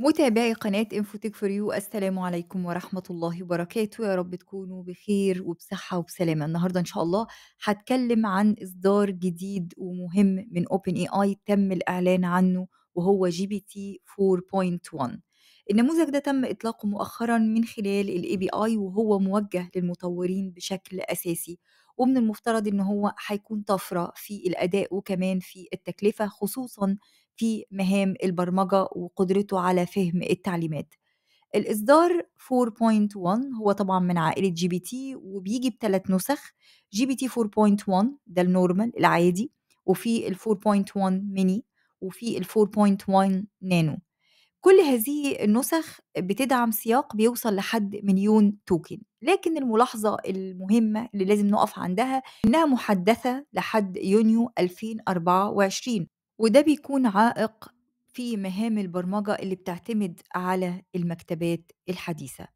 متابعي قناة انفوتك فور يو السلام عليكم ورحمة الله وبركاته يا رب تكونوا بخير وبصحة وبسلامة النهاردة إن شاء الله هتكلم عن إصدار جديد ومهم من اوبن اي اي تم الإعلان عنه وهو جي بي تي 4.1 النموذج ده تم إطلاقه مؤخرا من خلال الاي بي اي وهو موجه للمطورين بشكل أساسي ومن المفترض ان هو هيكون طفره في الاداء وكمان في التكلفه خصوصا في مهام البرمجة وقدرته على فهم التعليمات الإصدار 4.1 هو طبعا من عائلة جي بي تي وبيجي بثلاث نسخ جي بي تي 4.1 ده النورمال العادي وفي ال 4.1 ميني وفي ال 4.1 نانو كل هذه النسخ بتدعم سياق بيوصل لحد مليون توكن لكن الملاحظة المهمة اللي لازم نقف عندها إنها محدثة لحد يونيو 2024 وده بيكون عائق في مهام البرمجة اللي بتعتمد على المكتبات الحديثة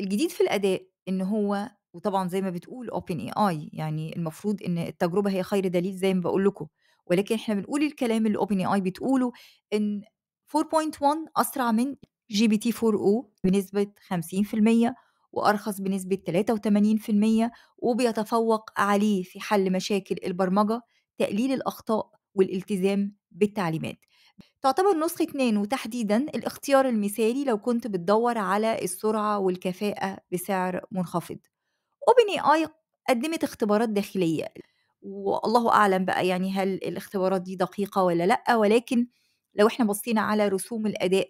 الجديد في الأداء إن هو وطبعا زي ما بتقول اوبن اي اي يعني المفروض ان التجربه هي خير دليل زي ما بقول لكم ولكن احنا بنقول الكلام اللي اوبن اي اي بتقوله ان 4.1 اسرع من جي بي تي 4 او بنسبه 50% وارخص بنسبه 83% وبيتفوق عليه في حل مشاكل البرمجه تقليل الاخطاء والالتزام بالتعليمات تعتبر نسخة 2 وتحديدا الاختيار المثالي لو كنت بتدور على السرعة والكفاءة بسعر منخفض اوبن اي قدمت اختبارات داخلية والله أعلم بقى يعني هل الاختبارات دي دقيقة ولا لأ ولكن لو احنا بصينا على رسوم الأداء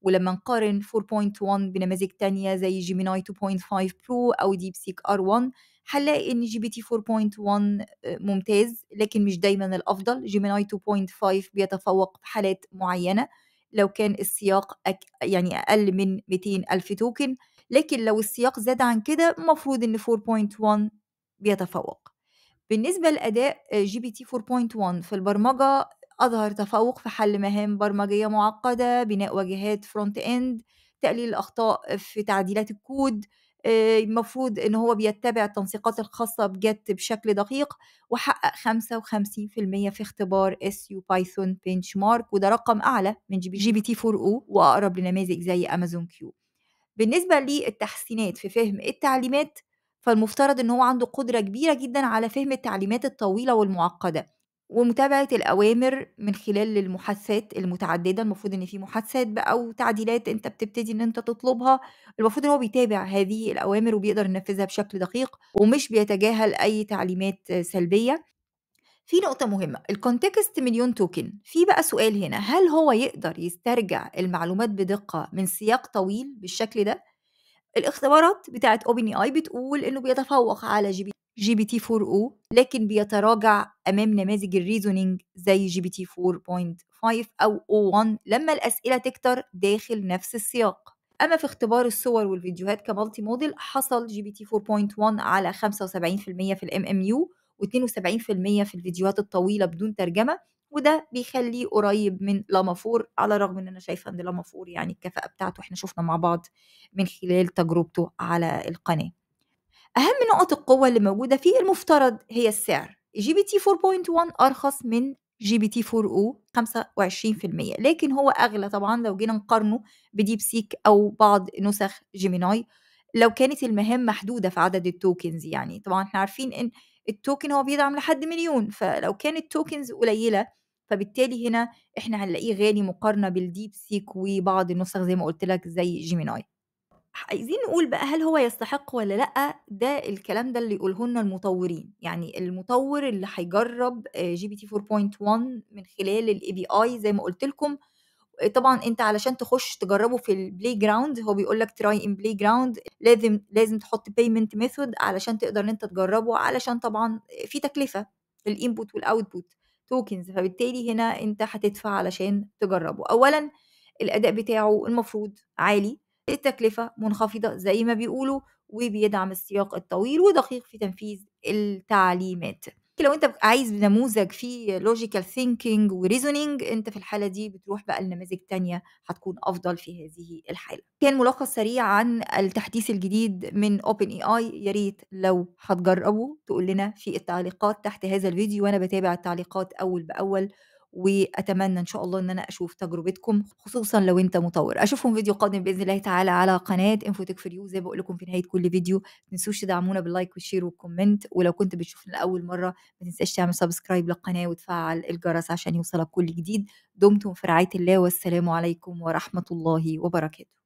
ولما نقارن 4.1 بنماذج تانية زي جيميناي 2.5 برو أو ديب سيك R1 هنلاقي ان جي بي تي 4.1 آه، ممتاز لكن مش دايما الافضل جيميناي 2.5 بيتفوق في حالات معينه لو كان السياق أك يعني اقل من 200 الف توكن لكن لو السياق زاد عن كده المفروض ان 4.1 بيتفوق بالنسبة لأداء آه، جي بي تي 4.1 في البرمجة أظهر تفوق في حل مهام برمجية معقدة بناء واجهات فرونت إند تقليل الأخطاء في تعديلات الكود آه، المفروض ان هو بيتبع التنسيقات الخاصه بجت بشكل دقيق وحقق 55% في اختبار اس يو بايثون بنش مارك وده رقم اعلى من جي بي تي 4 او واقرب لنماذج زي امازون كيو بالنسبه للتحسينات في فهم التعليمات فالمفترض ان هو عنده قدره كبيره جدا على فهم التعليمات الطويله والمعقده ومتابعة الأوامر من خلال المحادثات المتعددة المفروض إن في محادثات بقى وتعديلات أنت بتبتدي إن أنت تطلبها المفروض إن هو بيتابع هذه الأوامر وبيقدر ينفذها بشكل دقيق ومش بيتجاهل أي تعليمات سلبية في نقطة مهمة الكونتكست مليون توكن في بقى سؤال هنا هل هو يقدر يسترجع المعلومات بدقة من سياق طويل بالشكل ده؟ الاختبارات بتاعت اوبن اي بتقول انه بيتفوق على جي بي جي بي تي 4 او لكن بيتراجع امام نماذج الريزونينج زي جي بي تي 4.5 او او 1 لما الاسئله تكتر داخل نفس السياق اما في اختبار الصور والفيديوهات كمالتي موديل حصل جي بي تي 4.1 على 75% في الام ام يو و72% في الفيديوهات الطويله بدون ترجمه وده بيخليه قريب من لاما فور على الرغم ان انا شايفه ان لاما فور يعني الكفاءه بتاعته احنا شفنا مع بعض من خلال تجربته على القناه أهم نقط القوة اللي موجودة فيه المفترض هي السعر جي بي تي 4.1 أرخص من جي بي تي 4 او 25% لكن هو أغلى طبعا لو جينا نقارنه بديب سيك أو بعض نسخ جيميناي لو كانت المهام محدودة في عدد التوكنز يعني طبعا احنا عارفين إن التوكن هو بيدعم لحد مليون فلو كانت التوكنز قليلة فبالتالي هنا احنا هنلاقيه غالي مقارنة بالديب سيك وبعض النسخ زي ما قلت لك زي جيميناي عايزين نقول بقى هل هو يستحق ولا لأ، ده الكلام ده اللي يقوله لنا المطورين، يعني المطور اللي هيجرّب جي بي تي 4.1 من خلال الاي بي اي زي ما قُلت لكم، طبعًا أنت علشان تخُش تجرّبه في البلاي جراوند هو بيقول لك تراي ان بلاي جراوند لازم لازم تحُط بيمنت ميثود علشان تقدر إن أنت تجرّبه، علشان طبعًا في تكلفة في الانبوت والاوتبوت توكنز فبالتالي هنا أنت هتدفع علشان تجرّبه. أولًا الأداء بتاعه المفروض عالي. التكلفة منخفضة زي ما بيقولوا وبيدعم السياق الطويل ودقيق في تنفيذ التعليمات لو انت عايز نموذج فيه لوجيكال ثينكينج وريزونينج انت في الحاله دي بتروح بقى لنماذج تانية هتكون افضل في هذه الحاله كان ملخص سريع عن التحديث الجديد من اوبن اي اي يا ريت لو هتجربه تقول لنا في التعليقات تحت هذا الفيديو وانا بتابع التعليقات اول باول واتمنى ان شاء الله ان انا اشوف تجربتكم خصوصا لو انت مطور اشوفهم فيديو قادم باذن الله تعالى على قناه انفوتك فور يو زي ما بقول لكم في نهايه كل فيديو ما تنسوش تدعمونا باللايك والشير والكومنت ولو كنت بتشوفنا لاول مره ما تنساش تعمل سبسكرايب للقناه وتفعل الجرس عشان يوصلك كل جديد دمتم في رعايه الله والسلام عليكم ورحمه الله وبركاته